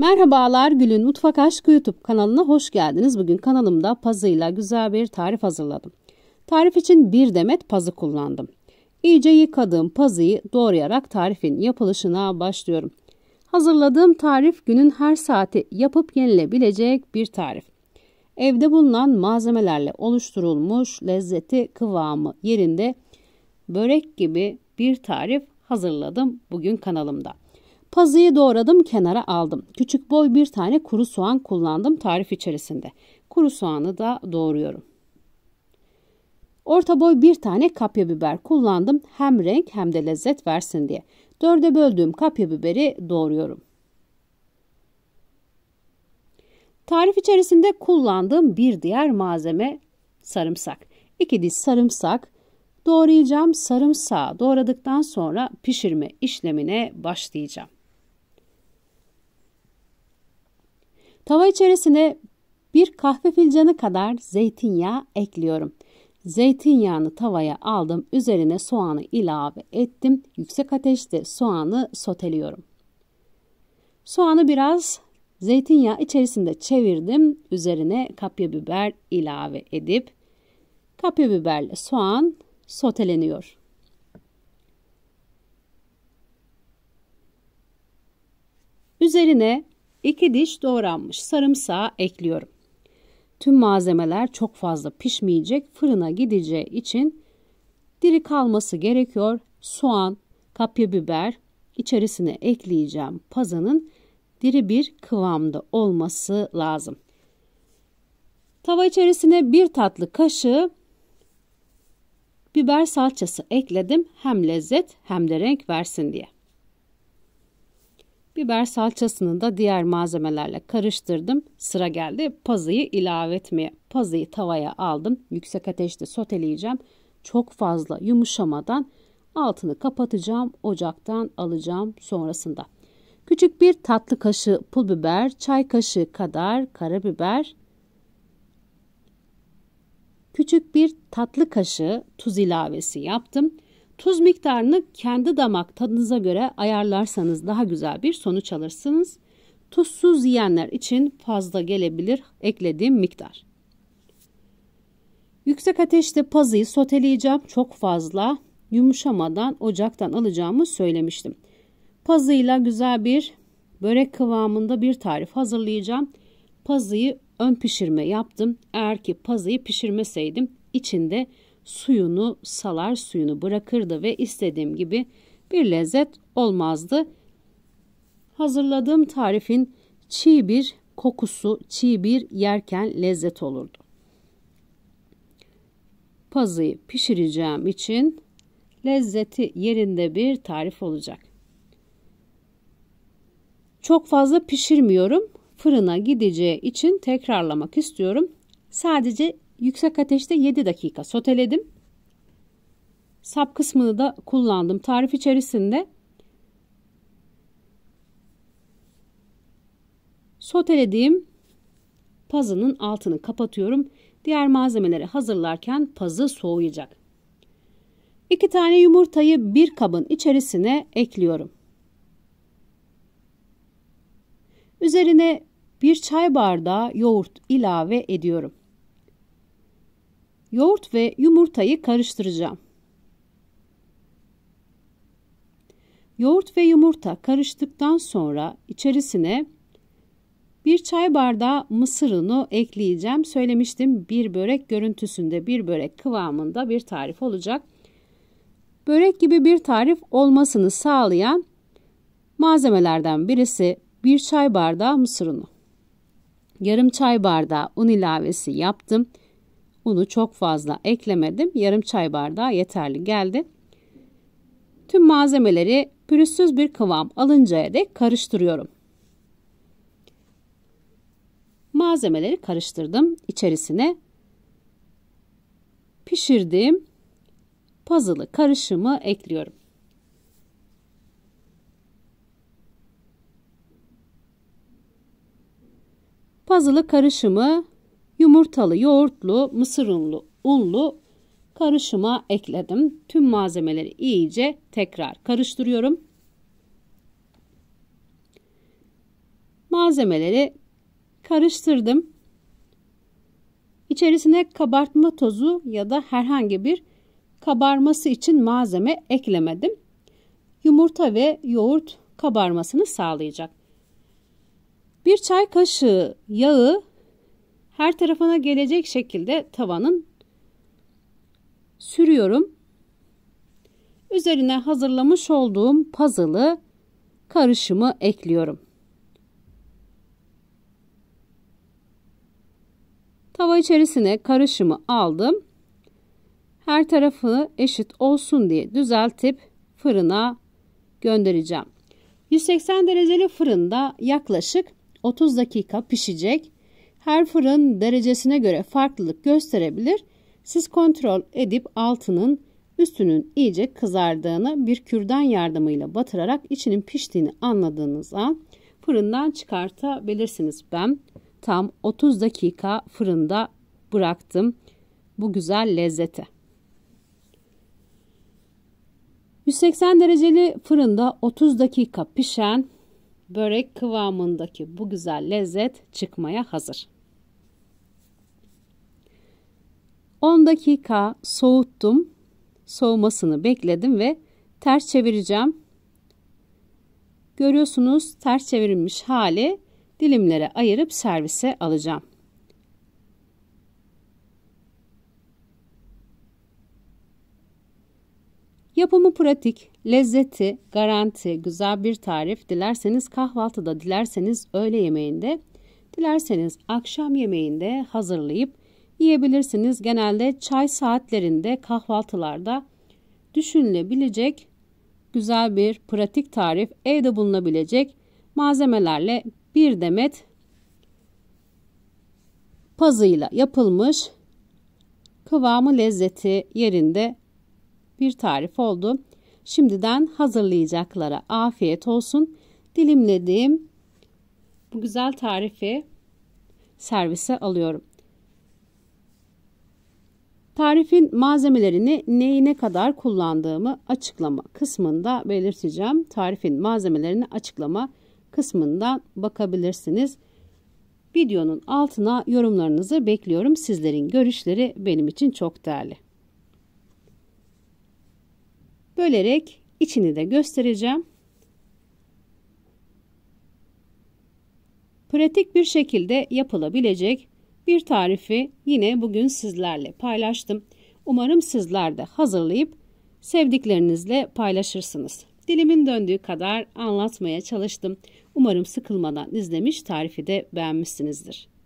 Merhabalar Gül'ün Mutfak Aşkı YouTube kanalına hoş geldiniz. Bugün kanalımda pazıyla güzel bir tarif hazırladım. Tarif için bir demet pazı kullandım. İyice yıkadığım pazıyı doğrayarak tarifin yapılışına başlıyorum. Hazırladığım tarif günün her saati yapıp yenilebilecek bir tarif. Evde bulunan malzemelerle oluşturulmuş lezzeti kıvamı yerinde börek gibi bir tarif hazırladım bugün kanalımda. Pazıyı doğradım kenara aldım. Küçük boy bir tane kuru soğan kullandım tarif içerisinde. Kuru soğanı da doğruyorum. Orta boy bir tane kapya biber kullandım hem renk hem de lezzet versin diye. Dörde böldüğüm kapya biberi doğruyorum. Tarif içerisinde kullandığım bir diğer malzeme sarımsak. İki diş sarımsak doğrayacağım. Sarımsağı doğradıktan sonra pişirme işlemine başlayacağım. Tava içerisine bir kahve fincanı kadar zeytinyağı ekliyorum. Zeytinyağını tavaya aldım. Üzerine soğanı ilave ettim. Yüksek ateşte soğanı soteliyorum. Soğanı biraz zeytinyağı içerisinde çevirdim. Üzerine kapya biber ilave edip kapya biberle soğan soteleniyor. Üzerine 2 diş doğranmış sarımsağı ekliyorum. Tüm malzemeler çok fazla pişmeyecek, fırına gideceği için diri kalması gerekiyor. Soğan, kapya biber içerisine ekleyeceğim pazanın diri bir kıvamda olması lazım. Tava içerisine bir tatlı kaşığı biber salçası ekledim hem lezzet hem de renk versin diye. Biber salçasını da diğer malzemelerle karıştırdım. Sıra geldi pazıyı ilave etmeye. Pazıyı tavaya aldım. Yüksek ateşte soteleyeceğim. Çok fazla yumuşamadan altını kapatacağım. Ocaktan alacağım sonrasında. Küçük bir tatlı kaşığı pul biber, çay kaşığı kadar karabiber, küçük bir tatlı kaşığı tuz ilavesi yaptım. Tuz miktarını kendi damak tadınıza göre ayarlarsanız daha güzel bir sonuç alırsınız. Tuzsuz yiyenler için fazla gelebilir eklediğim miktar. Yüksek ateşte pazıyı soteleyeceğim. Çok fazla yumuşamadan ocaktan alacağımı söylemiştim. Pazıyla güzel bir börek kıvamında bir tarif hazırlayacağım. Pazıyı ön pişirme yaptım. Eğer ki pazıyı pişirmeseydim içinde suyunu salar suyunu bırakırdı ve istediğim gibi bir lezzet olmazdı. Hazırladığım tarifin çiğ bir kokusu, çiğ bir yerken lezzet olurdu. Pazıyı pişireceğim için lezzeti yerinde bir tarif olacak. Çok fazla pişirmiyorum. Fırına gideceği için tekrarlamak istiyorum. Sadece Yüksek ateşte 7 dakika soteledim. Sap kısmını da kullandım. Tarif içerisinde sotelediğim pazının altını kapatıyorum. Diğer malzemeleri hazırlarken pazı soğuyacak. 2 tane yumurtayı bir kabın içerisine ekliyorum. Üzerine bir çay bardağı yoğurt ilave ediyorum yoğurt ve yumurtayı karıştıracağım. Yoğurt ve yumurta karıştıktan sonra içerisine bir çay bardağı mısır unu ekleyeceğim. Söylemiştim bir börek görüntüsünde bir börek kıvamında bir tarif olacak. Börek gibi bir tarif olmasını sağlayan malzemelerden birisi bir çay bardağı mısır unu. Yarım çay bardağı un ilavesi yaptım. Unu çok fazla eklemedim. Yarım çay bardağı yeterli geldi. Tüm malzemeleri pürüzsüz bir kıvam alıncaya dek karıştırıyorum. Malzemeleri karıştırdım. içerisine pişirdiğim puzzle'ı karışımı ekliyorum. Puzzle'ı karışımı Yumurtalı, yoğurtlu, mısır unlu, unlu karışıma ekledim. Tüm malzemeleri iyice tekrar karıştırıyorum. Malzemeleri karıştırdım. İçerisine kabartma tozu ya da herhangi bir kabarması için malzeme eklemedim. Yumurta ve yoğurt kabarmasını sağlayacak. Bir çay kaşığı yağı her tarafına gelecek şekilde tavanın sürüyorum. Üzerine hazırlamış olduğum puzzle'ı karışımı ekliyorum. Tava içerisine karışımı aldım. Her tarafı eşit olsun diye düzeltip fırına göndereceğim. 180 dereceli fırında yaklaşık 30 dakika pişecek. Her fırın derecesine göre farklılık gösterebilir. Siz kontrol edip altının üstünün iyice kızardığını bir kürdan yardımıyla batırarak içinin piştiğini anladığınız an fırından çıkartabilirsiniz. Ben tam 30 dakika fırında bıraktım bu güzel lezzeti. 180 dereceli fırında 30 dakika pişen börek kıvamındaki bu güzel lezzet çıkmaya hazır. 10 dakika soğuttum. Soğumasını bekledim ve ters çevireceğim. Görüyorsunuz ters çevirilmiş hali dilimlere ayırıp servise alacağım. Yapımı pratik, lezzeti, garanti, güzel bir tarif. Dilerseniz kahvaltıda, dilerseniz öğle yemeğinde, dilerseniz akşam yemeğinde hazırlayıp yiyebilirsiniz. Genelde çay saatlerinde kahvaltılarda düşünülebilecek güzel bir pratik tarif evde bulunabilecek malzemelerle bir demet pazıyla yapılmış kıvamı lezzeti yerinde bir tarif oldu. Şimdiden hazırlayacaklara afiyet olsun. Dilimlediğim bu güzel tarifi servise alıyorum. Tarifin malzemelerini neyi kadar kullandığımı açıklama kısmında belirteceğim. Tarifin malzemelerini açıklama kısmından bakabilirsiniz. Videonun altına yorumlarınızı bekliyorum. Sizlerin görüşleri benim için çok değerli bölerek içini de göstereceğim. Pratik bir şekilde yapılabilecek bir tarifi yine bugün sizlerle paylaştım. Umarım sizler de hazırlayıp sevdiklerinizle paylaşırsınız. Dilimin döndüğü kadar anlatmaya çalıştım. Umarım sıkılmadan izlemiş tarifi de beğenmişsinizdir.